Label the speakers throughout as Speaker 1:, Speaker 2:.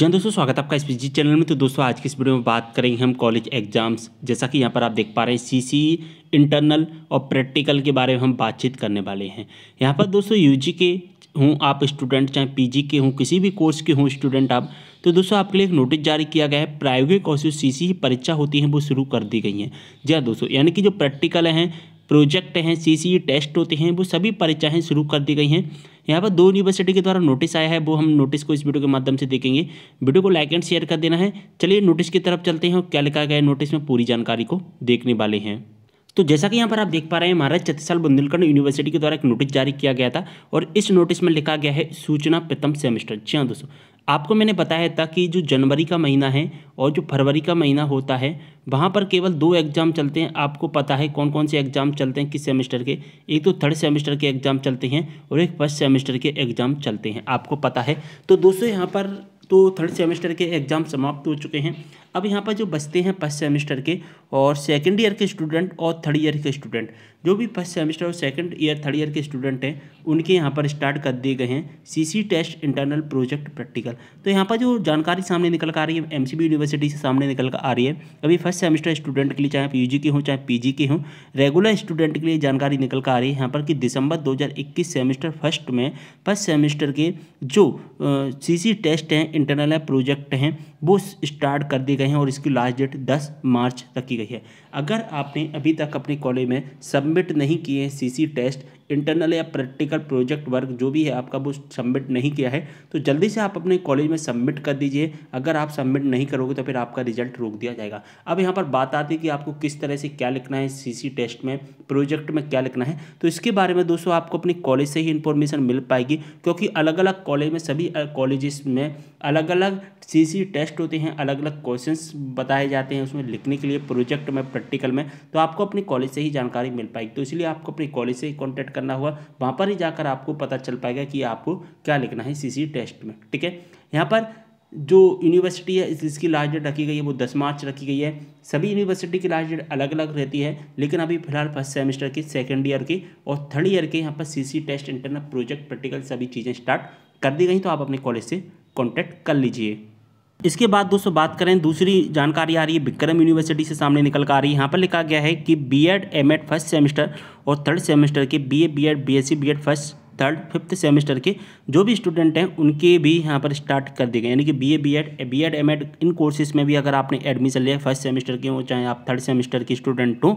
Speaker 1: जन दोस्तों स्वागत है आपका इस जी चैनल में तो दोस्तों आज की इस वीडियो में बात करेंगे हम कॉलेज एग्जाम्स जैसा कि यहाँ पर आप देख पा रहे हैं सीसी इंटरनल और प्रैक्टिकल के बारे में हम बातचीत करने वाले हैं यहाँ पर दोस्तों यूजी के हों आप स्टूडेंट चाहे पीजी के हों किसी भी कोर्स के हों स्टूडेंट आप तो दोस्तों आपके लिए एक नोटिस जारी किया गया है प्रायोगिक और जो सी परीक्षा होती है वो शुरू कर दी गई हैं जी हाँ दोस्तों यानी कि जो प्रैक्टिकल हैं प्रोजेक्ट हैं सी e टेस्ट होते हैं वो सभी परीक्षाएँ शुरू कर दी गई हैं यहाँ पर दो यूनिवर्सिटी के द्वारा नोटिस आया है वो हम नोटिस को इस वीडियो के माध्यम से देखेंगे वीडियो को लाइक एंड शेयर कर देना है चलिए नोटिस की तरफ चलते हैं और क्या लिखा गया है नोटिस में पूरी जानकारी को देखने वाले हैं तो जैसा कि यहाँ पर आप देख पा रहे हैं महाराज छत्तीसगढ़ बुंदेलखंड यूनिवर्सिटी के द्वारा एक नोटिस जारी किया गया था और इस नोटिस में लिखा गया है सूचना प्रथम सेमेस्टर जी हाँ दोस्तों आपको मैंने बताया था कि जो जनवरी का महीना है और जो फरवरी का महीना होता है वहाँ पर केवल दो एग्ज़ाम चलते हैं आपको पता है कौन कौन से एग्ज़ाम चलते हैं किस सेमेस्टर के एक तो थर्ड सेमेस्टर के एग्ज़ाम चलते हैं और एक फर्स्ट सेमेस्टर के एग्ज़ाम चलते हैं आपको पता है तो दोस्तों यहाँ पर तो थर्ड सेमेस्टर के एग्ज़ाम समाप्त हो चुके हैं अब यहाँ पर जो बचते हैं फर्स्ट सेमेस्टर के और सेकेंड ईयर के स्टूडेंट और थर्ड ईयर के स्टूडेंट जो भी फर्स्ट सेमेस्टर और सेकेंड ईयर थर्ड ईयर के स्टूडेंट हैं उनके यहाँ पर स्टार्ट कर दिए गए हैं CC test internal project practical तो यहाँ पर जो जानकारी सामने निकल कर आ रही है एम यूनिवर्सिटी से सामने निकल कर आ रही है अभी फर्स्ट सेमेस्टर स्टूडेंट के लिए चाहे पी के हों चाहे पी के हों रेगुलर स्टूडेंट के लिए जानकारी निकल कर आ रही है यहाँ पर कि दिसंबर दो सेमेस्टर फर्स्ट में फर्स्ट सेमेस्टर के जो सी टेस्ट हैं इंटरनल प्रोजेक्ट हैं वो स्टार्ट कर दिए गए गए हैं और इसकी लास्ट डेट 10 मार्च रखी गई है अगर आपने अभी तक अपने कॉलेज में सबमिट नहीं किए सी टेस्ट इंटरनल या प्रैक्टिकल प्रोजेक्ट वर्क जो भी है आपका वो सबमिट नहीं किया है तो जल्दी से आप अपने कॉलेज में सबमिट कर दीजिए अगर आप सबमिट नहीं करोगे तो फिर आपका रिजल्ट रोक दिया जाएगा अब यहाँ पर बात आती है कि आपको किस तरह से क्या लिखना है सीसी टेस्ट में प्रोजेक्ट में क्या लिखना है तो इसके बारे में दोस्तों आपको अपने कॉलेज से ही इन्फॉर्मेशन मिल पाएगी क्योंकि अलग अलग कॉलेज में सभी कॉलेजेस में अलग अलग सी टेस्ट होते हैं अलग अलग क्वेश्चन बताए जाते हैं उसमें लिखने के लिए प्रोजेक्ट में प्रैक्टिकल में तो आपको अपने कॉलेज से ही जानकारी मिल पाएगी तो इसलिए आपको अपने कॉलेज से ही कॉन्टैक्ट करना हुआ वहाँ पर ही जाकर आपको पता चल पाएगा कि आपको क्या लिखना है सी टेस्ट में ठीक है यहाँ पर जो यूनिवर्सिटी है इसकी लास्ट डेट रखी गई है वो दस मार्च रखी गई है सभी यूनिवर्सिटी की लास्ट डेट अलग अलग रहती है लेकिन अभी फिलहाल फर्स्ट सेमेस्टर की सेकेंड ईयर की और थर्ड ईयर के यहाँ पर CC test internal project practical सभी चीज़ें स्टार्ट कर दी गई तो आप अपने कॉलेज से कॉन्टैक्ट कर लीजिए इसके बाद दोस्तों बात करें दूसरी जानकारी आ रही है विक्रम यूनिवर्सिटी से सामने निकल कर आ रही है यहाँ पर लिखा गया है कि B Ed M Ed first semester और थर्ड सेमेस्टर के B A B Ed B S C B Ed first third fifth semester के जो भी स्टूडेंट हैं उनके भी यहाँ पर स्टार्ट कर दिए गए यानी कि B A B Ed B Ed M Ed इन कोर्सेज में भी अगर आपने एडमिशन लिया फर्स्ट सेमेस्टर के हों चाहे आप थर्ड सेमेस्टर के स्टूडेंट हों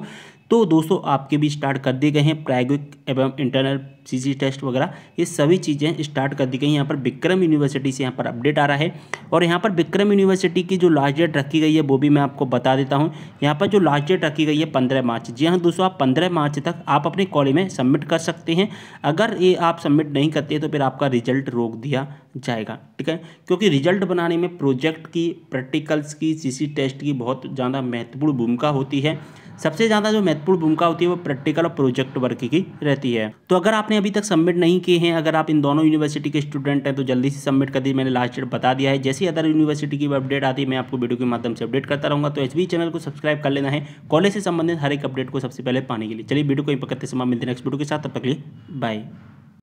Speaker 1: तो दोस्तों आपके भी स्टार्ट कर दिए गए हैं प्रायोगिक एवं इंटरनल सीसी टेस्ट वगैरह ये सभी चीज़ें स्टार्ट कर दी गई हैं यहाँ पर विक्रम यूनिवर्सिटी से यहाँ पर अपडेट आ रहा है और यहाँ पर विक्रम यूनिवर्सिटी की जो लास्ट डेट रखी गई है वो भी मैं आपको बता देता हूँ यहाँ पर जो लास्ट डेट रखी गई है पंद्रह मार्च जी हाँ दोस्तों आप पंद्रह मार्च तक आप अपने कॉलेज में सबमिट कर सकते हैं अगर ये आप सबमिट नहीं करते तो फिर आपका रिजल्ट रोक दिया जाएगा ठीक है क्योंकि रिजल्ट बनाने में प्रोजेक्ट की प्रैक्टिकल्स की सीसी टेस्ट की बहुत ज़्यादा महत्वपूर्ण भूमिका होती है सबसे ज़्यादा जो महत्वपूर्ण भूमिका होती है वो प्रैक्टिकल और प्रोजेक्ट वर्क की रहती है तो अगर आपने अभी तक सबमिट नहीं किए हैं अगर आप इन दोनों यूनिवर्सिटी के स्टूडेंट हैं तो जल्दी से सबमिट कर दी मैंने लास्ट डेट बता दिया है जैसी अदर यूनिवर्सिटी की अपडेट आती है मैं आपको वीडियो के माध्यम से अपडेट करता रहूँगा तो एच चैनल को सब्सक्राइब कर लेना है कॉलेज से संबंधित हर एक अपडेट को सबसे पहले पाने के लिए चलिए वीडियो को इंपकते समाप्त मिलते हैं नेक्स्ट वीडियो के साथ तब तक लिए बाय